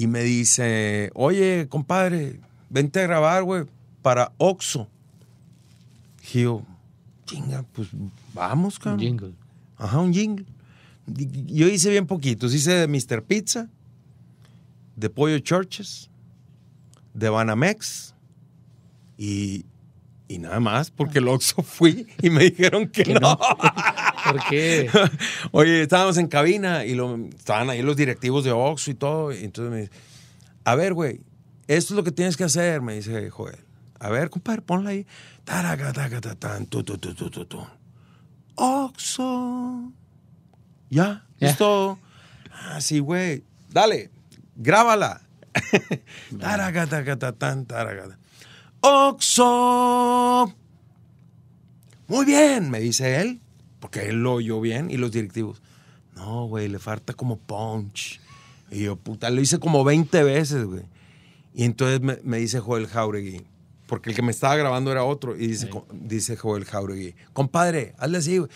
y me dice, oye, compadre, vente a grabar, güey, para Oxo. Y yo, chinga, pues vamos, cabrón. Un jingle. Ajá, un jingle. Yo hice bien poquitos. Hice de Mr. Pizza, de Pollo Churches, de Banamex y, nada más, porque el ah. Oxxo fui y me dijeron que, no. ¿Por qué? Oye, estábamos en cabina y estaban ahí los directivos de Oxxo y todo. entonces me dice, a ver, güey, esto es lo que tienes que hacer, me dice Joel. A ver, compadre, ponla ahí. Taraca, taraca, tu, tu, tu, tu, tu, Oxxo. Ya, listo. Ah, Así, güey. Dale, grábala. taraca, taraca, tan, taraga. Oxxo. Muy bien, me dice él porque él lo oyó bien y los directivos, no, güey, le falta como punch. Y yo, puta, lo hice como 20 veces, güey. Y entonces me, dice Joel Jauregui, porque el que me estaba grabando era otro, y dice, dice Joel Jauregui, compadre, hazle así, güey.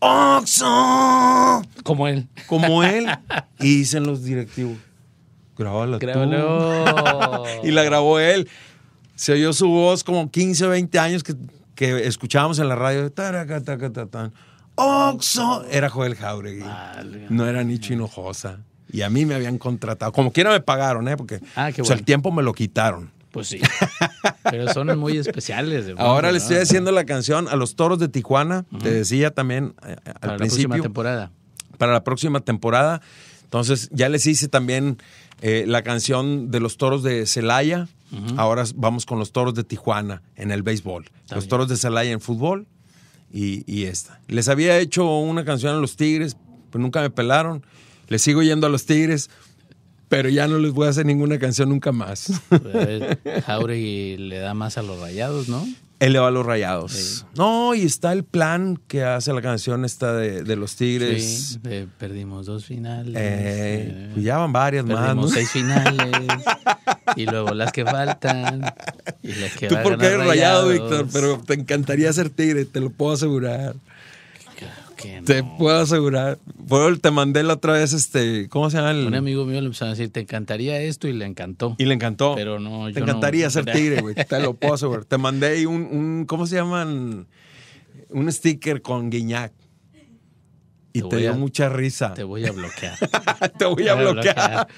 ¡Oxo! Como él. Como él. y dicen los directivos, grábala Grábalo. y la grabó él. Se oyó su voz como 15, 20 años que, que escuchábamos en la radio. Taraca, Oxo era Joel Jauregui. No era ni chinojosa. Y a mí me habían contratado. Como quiera me pagaron, ¿eh? Porque ah, el tiempo me lo quitaron. Pues sí. Pero son muy especiales. Ahora les le estoy haciendo la canción a los toros de Tijuana. Te decía también eh, eh, al principio. Para la próxima temporada. Para la próxima temporada. Entonces, ya les hice también eh, la canción de los toros de Celaya. Ahora vamos con los toros de Tijuana en el béisbol. los toros de Celaya en fútbol y, esta. Les había hecho una canción a los Tigres, pues nunca me pelaron. Les sigo yendo a los Tigres, pero ya no les voy a hacer ninguna canción nunca más. Jauregui le da más a los rayados, ¿no? Él le va a los rayados. No, y está el plan que hace la canción esta de, los Tigres. perdimos dos finales. Eh, eh, pues ya van varias más. Perdimos seis finales. Y luego las que faltan. Tú porque eres rayado, Víctor, pero te encantaría ser tigre, te lo puedo asegurar. Te puedo asegurar. te mandé la otra vez, este, ¿cómo se llama? Un amigo mío le empezó a decir, te encantaría esto y le encantó. Y le encantó. Pero no, Te encantaría ser tigre, güey. te lo puedo asegurar. Te mandé un, ¿cómo se llaman? Un sticker con guiñac. Y te, dio mucha risa. Te voy a bloquear. te voy a bloquear.